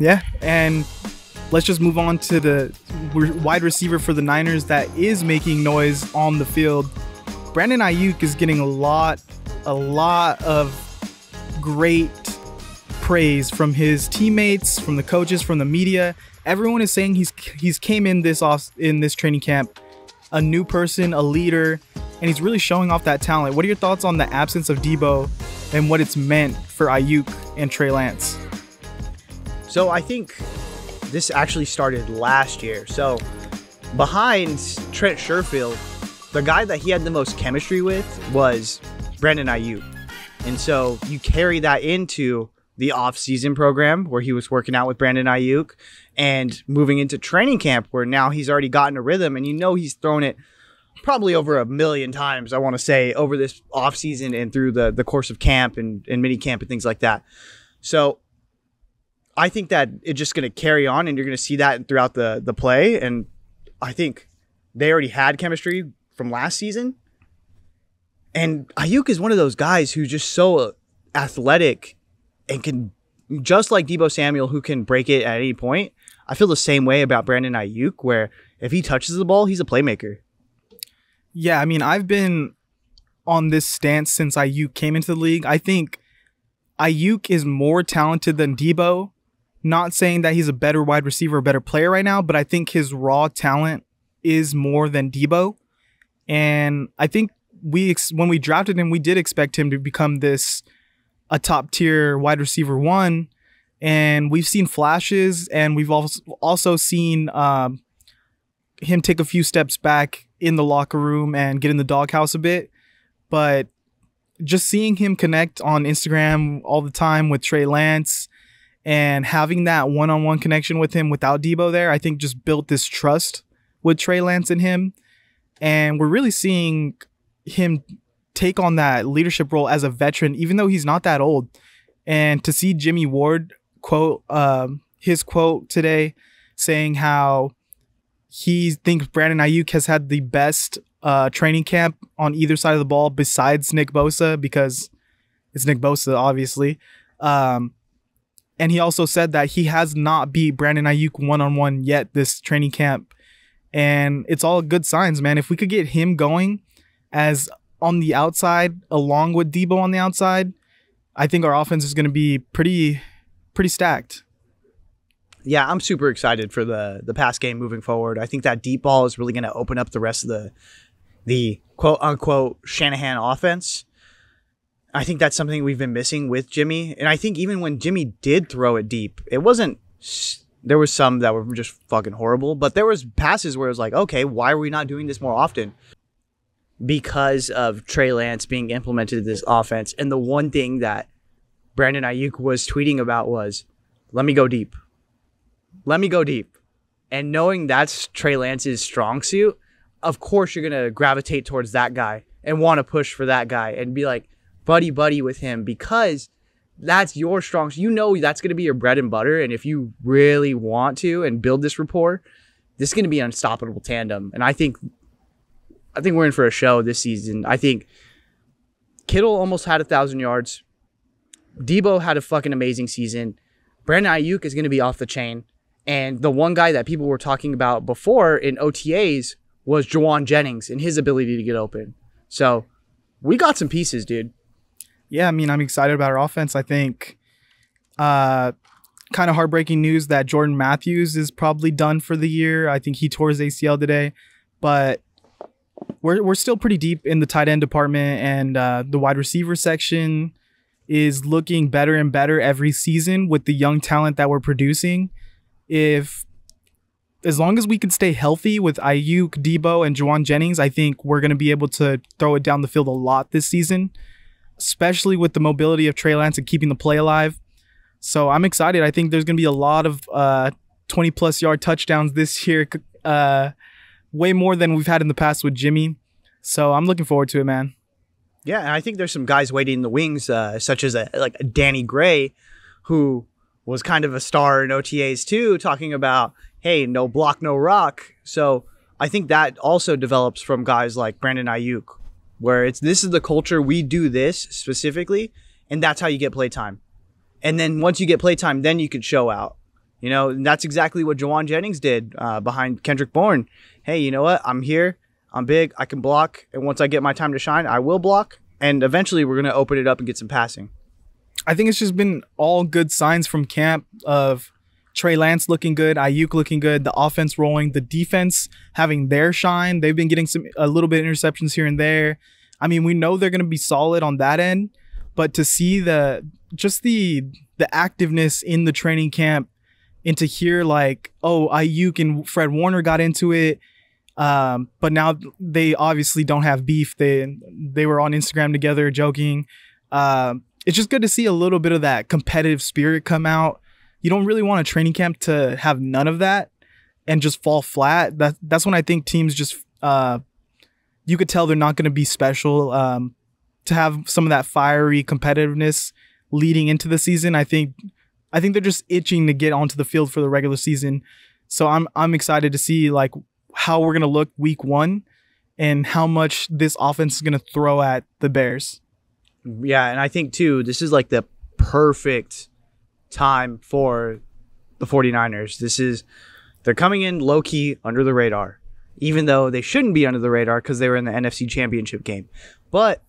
Yeah, and let's just move on to the wide receiver for the Niners that is making noise on the field. Brandon Ayuk is getting a lot, a lot of great praise from his teammates, from the coaches, from the media. Everyone is saying he's he's came in this off in this training camp a new person, a leader, and he's really showing off that talent. What are your thoughts on the absence of Debo and what it's meant for Ayuk and Trey Lance? So I think this actually started last year. So behind Trent Sherfield, the guy that he had the most chemistry with was Brandon Ayuk. And so you carry that into the off-season program where he was working out with Brandon Ayuk and moving into training camp where now he's already gotten a rhythm and you know he's thrown it – probably over a million times, I want to say, over this offseason and through the, the course of camp and, and mini camp and things like that. So I think that it's just going to carry on and you're going to see that throughout the, the play. And I think they already had chemistry from last season. And Ayuk is one of those guys who's just so athletic and can, just like Debo Samuel, who can break it at any point. I feel the same way about Brandon Ayuk, where if he touches the ball, he's a playmaker. Yeah, I mean, I've been on this stance since Ayuk came into the league. I think Ayuk is more talented than Debo. Not saying that he's a better wide receiver, a better player right now, but I think his raw talent is more than Debo. And I think we ex- when we drafted him, we did expect him to become this a top tier wide receiver one. And we've seen flashes, and we've also also seen um, him take a few steps back in the locker room and get in the doghouse a bit, but just seeing him connect on Instagram all the time with Trey Lance and having that one-on-one connection with him without Debo there, I think just built this trust with Trey Lance and him. And we're really seeing him take on that leadership role as a veteran, even though he's not that old. And to see Jimmy Ward quote uh, his quote today saying how he thinks Brandon Ayuk has had the best uh, training camp on either side of the ball besides Nick Bosa because it's Nick Bosa, obviously. Um, and he also said that he has not beat Brandon Ayuk one on one yet this training camp. And it's all good signs, man. If we could get him going as on the outside along with Debo on the outside, I think our offense is going to be pretty pretty stacked yeah, I'm super excited for the the pass game moving forward. I think that deep ball is really going to open up the rest of the the quote unquote Shanahan offense. I think that's something we've been missing with Jimmy, and I think even when Jimmy did throw it deep, it wasn't. There was some that were just fucking horrible, but there was passes where it was like, okay, why are we not doing this more often? Because of Trey Lance being implemented this offense, and the one thing that Brandon Ayuk was tweeting about was, "Let me go deep let me go deep. And knowing that's Trey Lance's strong suit, of course you're going to gravitate towards that guy and want to push for that guy and be like buddy buddy with him because that's your strong You know that's going to be your bread and butter and if you really want to and build this rapport, this is going to be an unstoppable tandem. And I think I think we're in for a show this season. I think Kittle almost had a thousand yards. Debo had a fucking amazing season. Brandon Ayuk is going to be off the chain. And the one guy that people were talking about before in OTAs was Jawan Jennings and his ability to get open. So we got some pieces, dude. Yeah, I mean, I'm excited about our offense. I think uh, kind of heartbreaking news that Jordan Matthews is probably done for the year. I think he tore his ACL today, but we're, we're still pretty deep in the tight end department and uh, the wide receiver section is looking better and better every season with the young talent that we're producing if as long as we can stay healthy with Ayuk, Debo, and Juwan Jennings, I think we're going to be able to throw it down the field a lot this season, especially with the mobility of Trey Lance and keeping the play alive. So I'm excited. I think there's going to be a lot of uh, 20 plus yard touchdowns this year, uh, way more than we've had in the past with Jimmy. So I'm looking forward to it, man. Yeah, and I think there's some guys waiting in the wings, uh, such as a, uh, like a Danny Gray, who was kind of a star in OTAs too, talking about, hey, no block, no rock. So I think that also develops from guys like Brandon Ayuk, where it's this is the culture, we do this specifically, and that's how you get playtime. And then once you get playtime, then you can show out. You know, and that's exactly what Jawan Jennings did uh, behind Kendrick Bourne. Hey, you know what? I'm here. I'm big. I can block. And once I get my time to shine, I will block. And eventually we're going to open it up and get some passing. I think it's just been all good signs from camp of Trey Lance looking good, Ayuk looking good, the offense rolling, the defense having their shine. They've been getting some a little bit interceptions here and there. I mean, we know they're going to be solid on that end, but to see the just the the activeness in the training camp and to hear like, oh, Ayuk and Fred Warner got into it. Um, but now they obviously don't have beef. They they were on Instagram together joking. Um, it's just good to see a little bit of that competitive spirit come out. You don't really want a training camp to have none of that and just fall flat. That that's when I think teams just uh, you could tell they're not going to be special. Um, to have some of that fiery competitiveness leading into the season, I think I think they're just itching to get onto the field for the regular season. So I'm I'm excited to see like how we're gonna look week one and how much this offense is gonna throw at the Bears. Yeah, and I think too, this is like the perfect time for the 49ers. This is they're coming in low key under the radar, even though they shouldn't be under the radar because they were in the NFC Championship game. But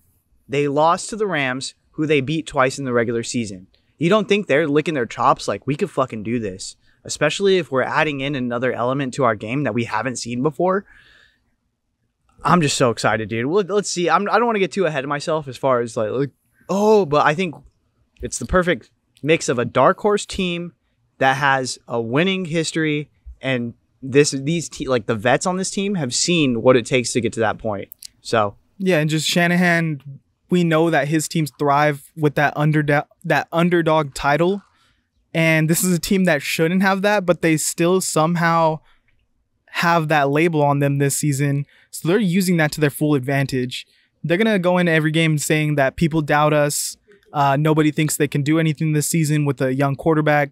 they lost to the Rams, who they beat twice in the regular season. You don't think they're licking their chops like we could fucking do this, especially if we're adding in another element to our game that we haven't seen before. I'm just so excited, dude. Well, let's see. I'm, I do not want to get too ahead of myself as far as like, like, oh, but I think it's the perfect mix of a dark horse team that has a winning history and this these te- like the vets on this team have seen what it takes to get to that point. So yeah, and just Shanahan, we know that his teams thrive with that under that underdog title, and this is a team that shouldn't have that, but they still somehow have that label on them this season. So they're using that to their full advantage. They're going to go into every game saying that people doubt us. Uh, nobody thinks they can do anything this season with a young quarterback.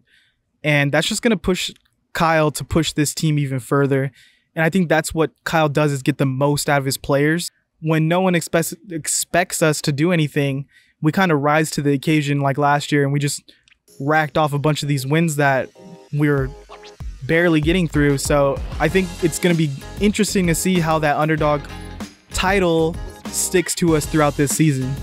And that's just going to push Kyle to push this team even further. And I think that's what Kyle does is get the most out of his players. When no one expects expects us to do anything, we kind of rise to the occasion like last year and we just racked off a bunch of these wins that we were barely getting through. So I think it's going to be interesting to see how that underdog title sticks to us throughout this season.